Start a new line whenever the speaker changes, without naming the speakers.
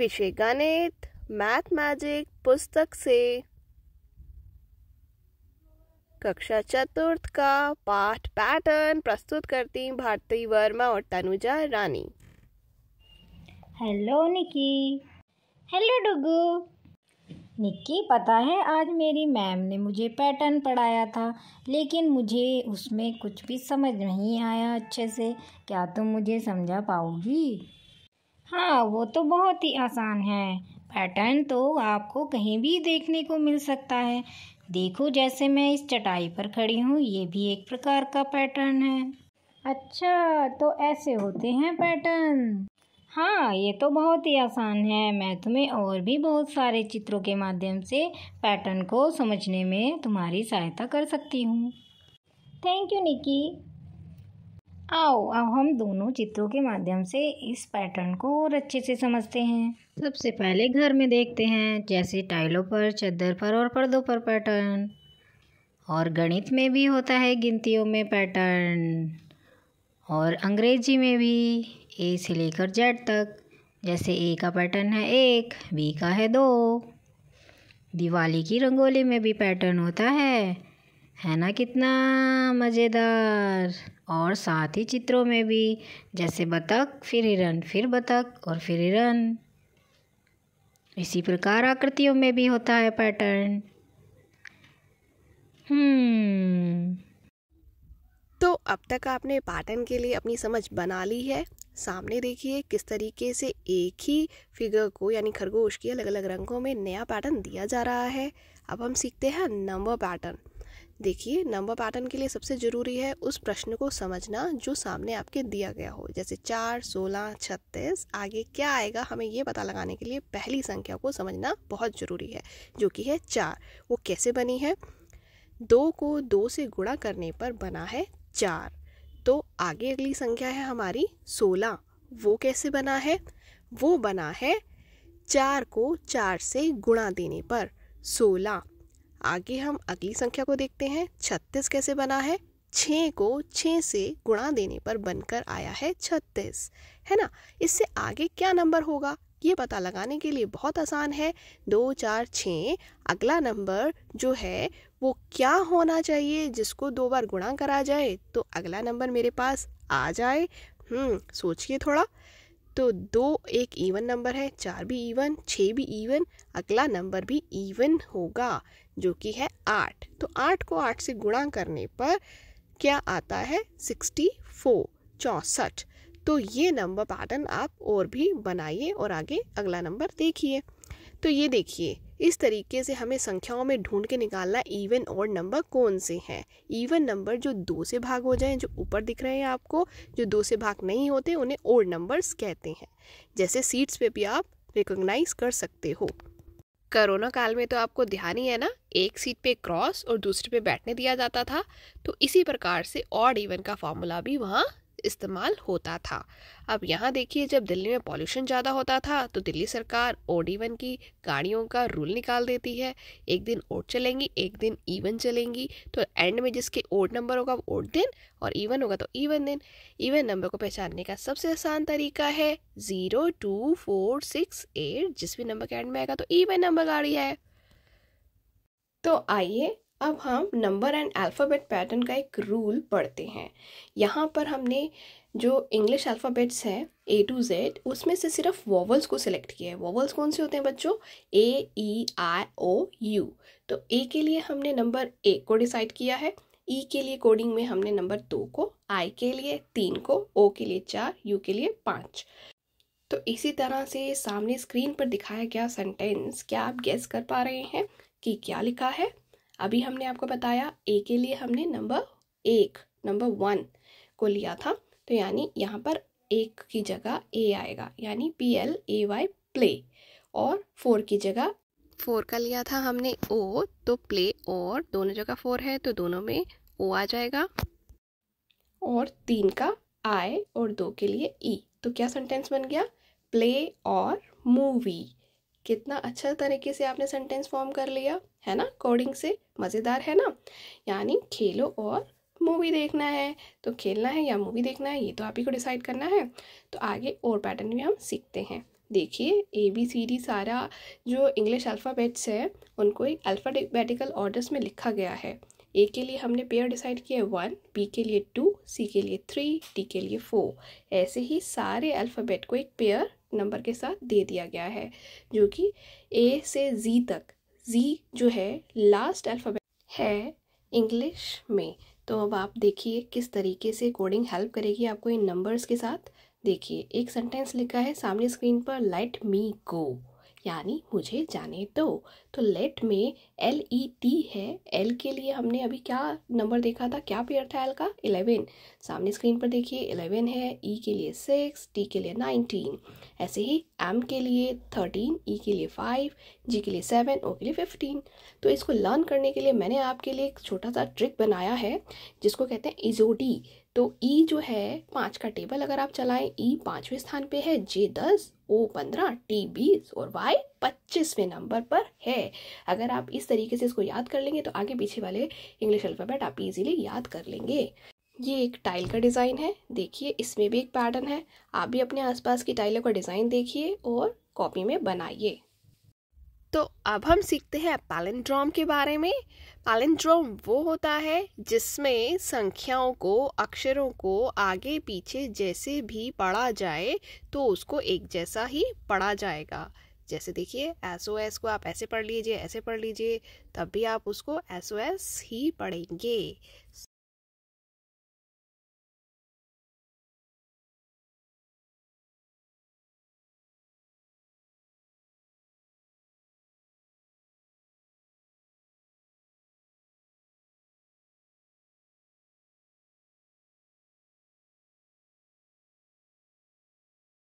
विषय गणित math magic पुस्तक से कक्षा चतुर्थ का पाठ पैटर्न प्रस्तुत करती भारती वर्मा
और तनुजा रानी हेलो निकी हेलो डुगू निक्की पता है आज मेरी मैम ने मुझे पैटर्न पढ़ाया था लेकिन मुझे उसमें कुछ भी समझ नहीं आया अच्छे से क्या तुम मुझे समझा पाओगी हाँ वो तो बहुत ही आसान है पैटर्न तो आपको कहीं भी देखने को मिल सकता है देखो जैसे मैं इस चटाई पर खड़ी हूँ ये भी एक प्रकार का पैटर्न है अच्छा तो ऐसे होते हैं पैटर्न हाँ ये तो बहुत ही आसान है मैं तुम्हें और भी बहुत सारे चित्रों के माध्यम से पैटर्न को समझने में तुम्हारी सहायता कर सकती हूँ थैंक यू निकी आओ अब हम दोनों चित्रों के माध्यम से इस पैटर्न को और अच्छे से समझते हैं सबसे पहले घर में देखते हैं जैसे टाइलों पर चद्दर पर और पर्दों पर पैटर्न और गणित में भी होता है गिनतियों में पैटर्न और अंग्रेजी में भी ए से लेकर जेड तक जैसे ए का पैटर्न है एक बी का है दो दिवाली की रंगोली में भी पैटर्न होता है है ना कितना मज़ेदार और साथ ही चित्रों में भी जैसे बतख फिर हिरन फिर बतख और फिर हिरन इसी प्रकार आकृतियों में भी होता है पैटर्न
हम्म। तो अब तक आपने पैटर्न के लिए अपनी समझ बना ली है सामने देखिए किस तरीके से एक ही फिगर को यानी खरगोश के अलग अलग रंगों में नया पैटर्न दिया जा रहा है अब हम सीखते हैं नंबर पैटर्न देखिए नंबर पैटर्न के लिए सबसे ज़रूरी है उस प्रश्न को समझना जो सामने आपके दिया गया हो जैसे चार सोलह छत्तीस आगे क्या आएगा हमें ये पता लगाने के लिए पहली संख्या को समझना बहुत ज़रूरी है जो कि है चार वो कैसे बनी है दो को दो से गुणा करने पर बना है चार तो आगे अगली संख्या है हमारी सोलह वो कैसे बना है वो बना है चार को चार से गुणा देने पर सोलह आगे हम अगली संख्या को देखते हैं छत्तीस कैसे बना है छः को छः से गुणा देने पर बनकर आया है छत्तीस है ना इससे आगे क्या नंबर होगा ये पता लगाने के लिए बहुत आसान है दो चार छः अगला नंबर जो है वो क्या होना चाहिए जिसको दो बार गुणा करा जाए तो अगला नंबर मेरे पास आ जाए हम्म सोचिए थोड़ा तो दो एक इवन नंबर है चार भी इवन छः भी इवन अगला नंबर भी इवन होगा जो कि है आठ तो आठ को आठ से गुणा करने पर क्या आता है सिक्सटी फोर चौंसठ तो ये नंबर पैटर्न आप और भी बनाइए और आगे अगला नंबर देखिए तो ये देखिए इस तरीके से हमें संख्याओं में ढूंढ के निकालना इवन और नंबर कौन से हैं इवन नंबर जो दो से भाग हो जाएं जो ऊपर दिख रहे हैं आपको जो दो से भाग नहीं होते उन्हें और नंबर्स कहते हैं जैसे सीट्स पे भी आप रिकोगनाइज कर सकते हो करोना काल में तो आपको ध्यान ही है ना एक सीट पे क्रॉस और दूसरे पे बैठने दिया जाता था तो इसी प्रकार से ऑड इवन का फॉर्मूला भी वहाँ इस्तेमाल होता था अब यहाँ देखिए जब दिल्ली में पॉल्यूशन ज़्यादा होता था तो दिल्ली सरकार ओ वन की गाड़ियों का रूल निकाल देती है एक दिन ओट चलेंगी एक दिन ईवन e चलेंगी तो एंड में जिसके ओड नंबर होगा वो ओड दिन और ईवन e होगा तो ईवन e दिन ईवन नंबर को पहचानने का सबसे आसान तरीका है zero two four six eight जिस भी नंबर के एंड में आएगा तो ईवन नंबर गाड़ी है तो आइए अब हम नंबर एंड अल्फ़ाबेट पैटर्न का एक रूल पढ़ते हैं यहाँ पर हमने जो इंग्लिश अल्फ़ाबेट्स है ए टू जेड उसमें से सिर्फ वॉवल्स को सिलेक्ट किया है वॉवल्स कौन से होते हैं बच्चों ए ई आई ओ यू तो ए के लिए हमने नंबर ए को डिसाइड किया है ई e के लिए कोडिंग में हमने नंबर दो को आई के लिए तीन को ओ के लिए चार यू के लिए पाँच तो इसी तरह से सामने स्क्रीन पर दिखाया गया सेंटेंस क्या आप गेस कर पा रहे हैं कि क्या लिखा है अभी हमने आपको बताया ए के लिए हमने नंबर एक नंबर वन को लिया था तो यानी यहाँ पर एक की जगह ए आएगा यानी P L A Y play और फोर की जगह फोर का लिया था हमने ओ तो प्ले और दोनों जगह फोर है तो दोनों में ओ आ जाएगा और तीन का आई और दो के लिए ई e, तो क्या सेंटेंस बन गया प्ले और मूवी कितना अच्छा तरीके से आपने सेंटेंस फॉर्म कर लिया है ना कोडिंग से मज़ेदार है ना यानी खेलो और मूवी देखना है तो खेलना है या मूवी देखना है ये तो आप ही को डिसाइड करना है तो आगे और पैटर्न भी हम सीखते हैं देखिए ए बी सी डी सारा जो इंग्लिश अल्फ़ाबेट्स है उनको एक अल्फ़ाबेटिकल ऑर्डर्स में लिखा गया है ए के लिए हमने पेयर डिसाइड किया है वन बी के लिए टू सी के लिए थ्री डी के लिए फोर ऐसे ही सारे अल्फ़ाबेट को एक पेयर नंबर के साथ दे दिया गया है जो कि ए से जी तक जी जो है लास्ट अल्फ़ाबेट है इंग्लिश में तो अब आप देखिए किस तरीके से कोडिंग हेल्प करेगी आपको इन नंबर्स के साथ देखिए एक सेंटेंस लिखा है सामने स्क्रीन पर लेट मी गो यानी मुझे जाने दो तो लेट में एल ई टी है एल के लिए हमने अभी क्या नंबर देखा था क्या पेयर था एल का इलेवन सामने स्क्रीन पर देखिए इलेवन है ई e के लिए सिक्स टी के लिए नाइनटीन ऐसे ही एम के लिए थर्टीन ई e के लिए फाइव जी के लिए सेवन ओ के लिए फिफ्टीन तो इसको लर्न करने के लिए मैंने आपके लिए एक छोटा सा ट्रिक बनाया है जिसको कहते हैं इजोडी तो ई जो है पांच का टेबल अगर आप चलाएं ई पांचवें स्थान पे है जे दस ओ पंद्रह टी बीस और वाई पच्चीसवें नंबर पर है अगर आप इस तरीके से इसको याद कर लेंगे तो आगे पीछे वाले इंग्लिश अल्फ़ाबेट आप इजीली याद कर लेंगे ये एक टाइल का डिज़ाइन है देखिए इसमें भी एक पैटर्न है आप भी अपने आसपास की टाइलों का डिज़ाइन देखिए और कॉपी में बनाइए तो अब हम सीखते हैं पैलेंड्रोम के बारे में पैलेंड्रोम वो होता है जिसमें संख्याओं को अक्षरों को आगे पीछे जैसे भी पढ़ा जाए तो उसको एक जैसा ही पढ़ा जाएगा जैसे देखिए एस ओ एस को आप ऐसे पढ़ लीजिए ऐसे पढ़ लीजिए तब भी आप उसको एस ओ एस ही पढ़ेंगे